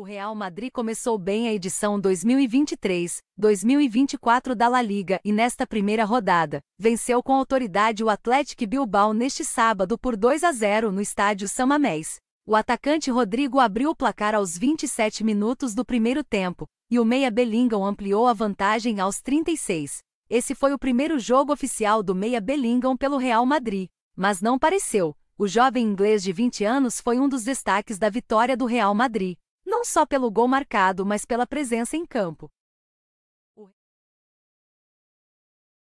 O Real Madrid começou bem a edição 2023-2024 da La Liga e nesta primeira rodada, venceu com autoridade o Atlético Bilbao neste sábado por 2 a 0 no estádio Samamés. O atacante Rodrigo abriu o placar aos 27 minutos do primeiro tempo, e o meia Bellingham ampliou a vantagem aos 36. Esse foi o primeiro jogo oficial do meia Bellingham pelo Real Madrid, mas não pareceu. O jovem inglês de 20 anos foi um dos destaques da vitória do Real Madrid não só pelo gol marcado, mas pela presença em campo.